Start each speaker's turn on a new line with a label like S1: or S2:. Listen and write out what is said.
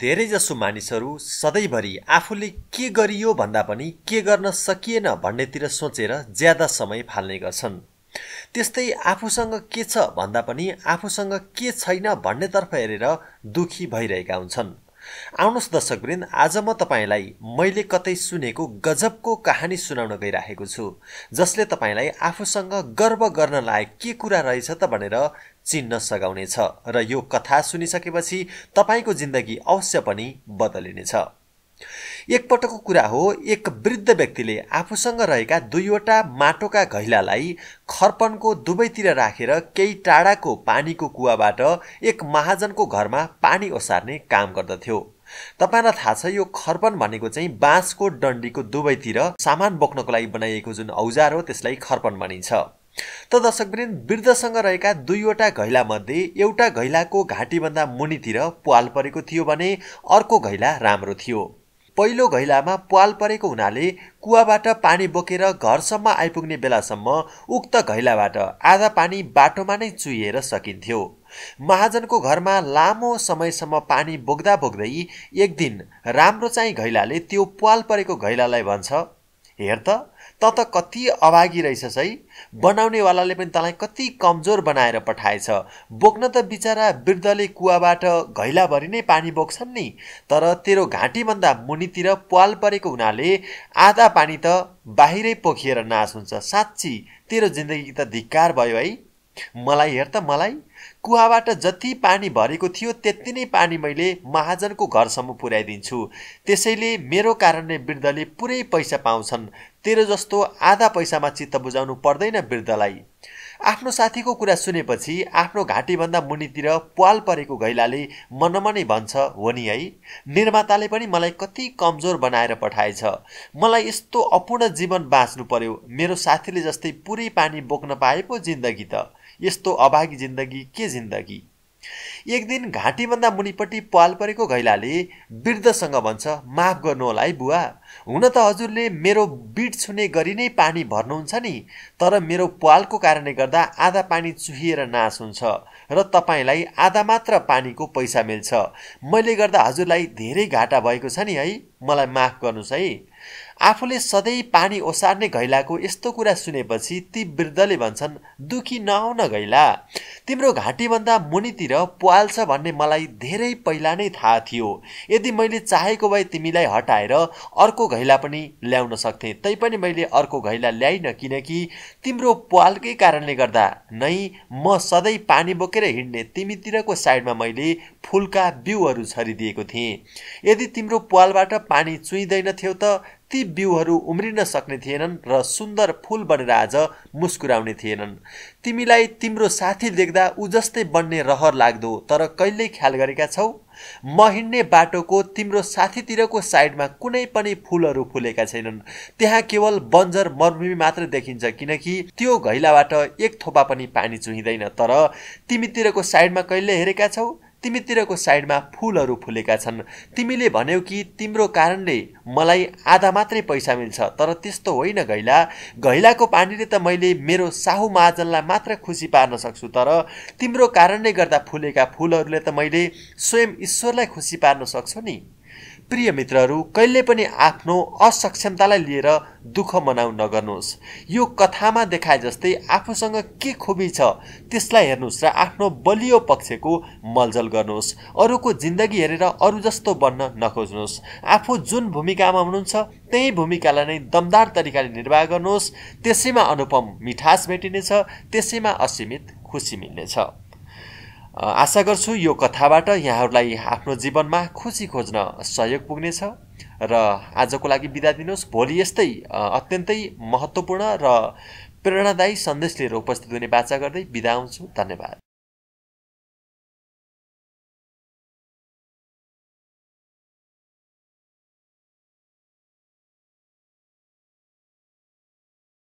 S1: धेरैजसो मानिसहरू सधैँभरि आफूले के गरियो भन्दा पनि के गर्न सकिएन भन्नेतिर सोचेर ज्यादा समय फाल्ने गर्छन् त्यस्तै आफूसँग के छ भन्दा पनि आफूसँग के छैन भन्नेतर्फ हेरेर दुखी भइरहेका हुन्छन् आउनुहोस् दर्शकवृन्द आज म तपाईँलाई मैले कतै सुनेको गजबको कहानी सुनाउन गइराखेको छु जसले तपाईँलाई आफूसँग गर्व गर्न लायक के कुरा रहेछ त भनेर चिन्न सघाउनेछ र यो कथा सुनिसकेपछि तपाईँको जिन्दगी अवश्य पनि बदलिनेछ एकपटकको कुरा हो एक वृद्ध व्यक्तिले आफूसँग रहेका दुईवटा माटोका घैलालाई खर्पनको दुवैतिर राखेर केही टाढाको पानीको कुवाबाट एक महाजनको घरमा पानी ओसार्ने काम गर्दथ्यो तपाईँलाई थाहा छ यो खर्पन भनेको चाहिँ बाँसको डन्डीको दुवैतिर सामान बोक्नको लागि बनाइएको जुन औजार हो त्यसलाई खर्पन भनिन्छ त दर्शकवृन्द वृद्धसँग रहेका दुईवटा घैलामध्ये एउटा घैलाको घाँटीभन्दा मुनितिर पाल परेको थियो भने अर्को घैला राम्रो थियो पहिलो घैलामा पाल परेको हुनाले कुवाबाट पानी बोकेर घरसम्म आइपुग्ने बेलासम्म उक्त घैलाबाट आधा पानी बाटोमा नै चुहिएर सकिन्थ्यो महाजनको घरमा लामो समयसम्म पानी बोक्दा बोक्दै एक दिन राम्रो चाहिँ घैलाले त्यो प्वाल परेको घैलालाई भन्छ हेर त त त कति अभागी रहेछस् है बनाउनेवालाले पनि तँलाई कति कमजोर बनाएर पठाएछ बोक्न त बिचरा वृद्धले कुवाबाट घैलाभरि नै पानी बोक्छन् नि तर तेरो घाँटीभन्दा मुनितिर पाल परेको हुनाले आधा पानी त बाहिरै पोखिएर नाश हुन्छ साँच्ची तेरो जिन्दगी त धिक्कार भयो है मलाई हेर त मलाई कुवाबाट जति पानी भरेको थियो त्यति नै पानी मैले महाजनको घरसम्म पुर्याइदिन्छु त्यसैले मेरो कारणले वृद्धले पुरै पैसा पाउँछन् तेरो जस्तो आधा पैसामा चित्त बुझाउनु पर्दैन वृद्धलाई आफ्नो साथीको कुरा सुनेपछि आफ्नो घाँटीभन्दा मुनितिर प्वाल परेको गैलाले मनमनै भन्छ हो नि है निर्माताले पनि मलाई कति कमजोर बनाएर पठाएछ मलाई यस्तो अपूर्ण जीवन बाँच्नु पर्यो मेरो साथीले जस्तै पुरै पानी बोक्न पाए पो जिन्दगी त यस्तो अभागी जिन्दगी के जिन्दगी एक दिन घाँटीभन्दा मुनिपट्टि पाल परेको घैलाले वृद्धसँग भन्छ माफ गर्नु होला है बुवा हुन त हजुरले मेरो बिट छुने गरी नै पानी भर्नुहुन्छ नि तर मेरो पालको कारणले गर्दा आधा पानी चुहिएर नाश हुन्छ र तपाईँलाई आधा मात्र पानीको पैसा मिल्छ मैले गर्दा हजुरलाई धेरै घाटा भएको छ नि है मलाई माफ गर्नुहोस् है आफूले सधैँ पानी ओसार्ने घैलाको यस्तो कुरा सुनेपछि ती वृद्धले भन्छन् दुखी नआउन घैला तिम्रो घाँटीभन्दा मुनितिर पाल छ भन्ने मलाई धेरै पहिला नै थाहा थियो यदि मैले चाहेको भए तिमीलाई हटाएर अर्को घैला पनि ल्याउन सक्थेँ तैपनि मैले अर्को घैला ल्याइनँ किनकि तिम्रो पालकै कारणले गर्दा नै म सधैँ पानी बोकेर हिँड्ने तिमीतिरको साइडमा मैले फुलका बिउहरू छरिदिएको थिएँ यदि तिम्रो पालबाट पानी चुइँदैन थियो त ती बिउहरू उम्रिन सक्ने थिएनन् र सुन्दर फुल बनेर आज मुस्कुराउने थिएनन् तिमीलाई तिम्रो साथी देख्दा ऊ जस्तै बन्ने रहर लाग्दो तर कहिल्यै ख्याल गरेका छौ म हिँड्ने बाटोको तिम्रो साथीतिरको साइडमा कुनै पनि फुलहरू फुलेका छैनन् त्यहाँ केवल बन्जर मरुभूमि मात्र देखिन्छ किनकि त्यो घैलाबाट एक थोपा पनि पानी चुहिँदैन तर तिमीतिरको साइडमा कहिले हेरेका छौ तिमीतिरको साइडमा फुलहरू फुलेका छन् तिमीले भन्यौ कि तिम्रो कारणले मलाई आधा मात्रै पैसा मिल्छ तर त्यस्तो होइन घैला घैलाको पानीले त मैले मेरो साहु महाजनलाई मात्र खुसी पार्न सक्छु तर तिम्रो कारणले गर्दा फुलेका फुलहरूले त मैले स्वयं ईश्वरलाई खुसी पार्न सक्छु नि प्रिय मित्रहरू कहिले पनि आफ्नो असक्षमतालाई लिएर दुःख मनाउ नगर्नुहोस् यो कथामा देखाए जस्तै आफूसँग के खुबी छ त्यसलाई हेर्नुहोस् र आफ्नो बलियो पक्षको मलजल गर्नुहोस् अरूको जिन्दगी हेरेर अरू जस्तो बन्न नखोज्नुहोस् आफू जुन भूमिकामा हुनुहुन्छ त्यही भूमिकालाई नै दमदार तरिकाले निर्वाह गर्नुहोस् त्यसैमा अनुपम मिठास भेटिनेछ त्यसैमा असीमित खुसी मिल्नेछ आशा गर्छु यो कथाबाट यहाँहरूलाई आफ्नो जीवनमा खुसी खोज्न सहयोग पुग्नेछ र आजको लागि बिदा दिनुहोस् भोलि यस्तै अत्यन्तै महत्त्वपूर्ण र प्रेरणादायी सन्देश लिएर उपस्थित हुने बाचा गर्दै बिदा हुन्छु धन्यवाद